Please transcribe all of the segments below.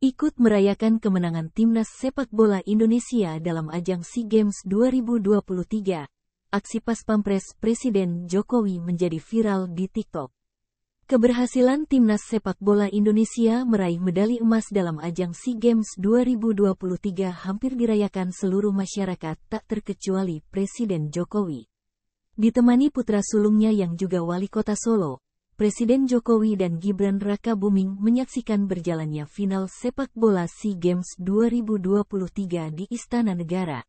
ikut merayakan kemenangan timnas sepak bola Indonesia dalam ajang SEA Games 2023. Aksi pas pampres Presiden Jokowi menjadi viral di TikTok. Keberhasilan timnas sepak bola Indonesia meraih medali emas dalam ajang SEA Games 2023 hampir dirayakan seluruh masyarakat tak terkecuali Presiden Jokowi. Ditemani putra sulungnya yang juga wali kota Solo, Presiden Jokowi dan Gibran Raka Buming menyaksikan berjalannya final sepak bola SEA Games 2023 di Istana Negara.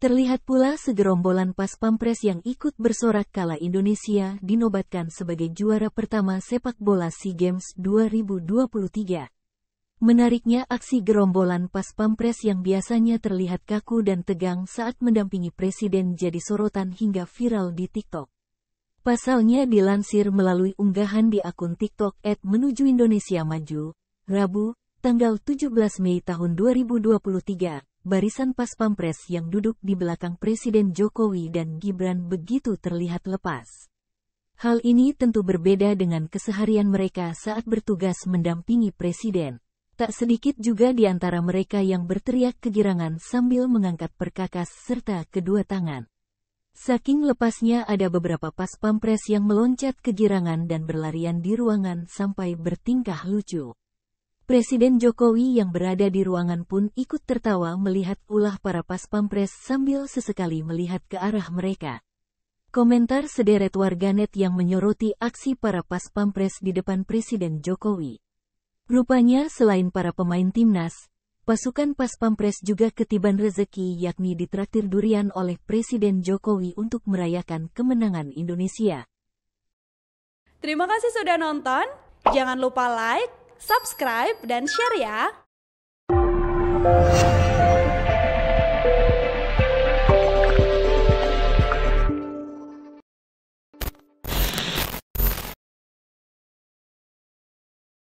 Terlihat pula segerombolan pas pampres yang ikut bersorak kala Indonesia dinobatkan sebagai juara pertama sepak bola SEA Games 2023. Menariknya aksi gerombolan pas pampres yang biasanya terlihat kaku dan tegang saat mendampingi presiden jadi sorotan hingga viral di TikTok. Pasalnya dilansir melalui unggahan di akun TikTok at Menuju Indonesia Maju, Rabu, tanggal 17 Mei tahun 2023, barisan pas pampres yang duduk di belakang Presiden Jokowi dan Gibran begitu terlihat lepas. Hal ini tentu berbeda dengan keseharian mereka saat bertugas mendampingi Presiden. Tak sedikit juga di antara mereka yang berteriak kegirangan sambil mengangkat perkakas serta kedua tangan. Saking lepasnya ada beberapa pas pampres yang meloncat kegirangan dan berlarian di ruangan sampai bertingkah lucu. Presiden Jokowi yang berada di ruangan pun ikut tertawa melihat ulah para pas pampres sambil sesekali melihat ke arah mereka. Komentar sederet warganet yang menyoroti aksi para pas pampres di depan Presiden Jokowi. Rupanya selain para pemain timnas, Pasukan Pas Pampres juga ketiban rezeki yakni ditraktir durian oleh Presiden Jokowi untuk merayakan kemenangan Indonesia. Terima kasih sudah nonton. Jangan lupa like, subscribe, dan share ya.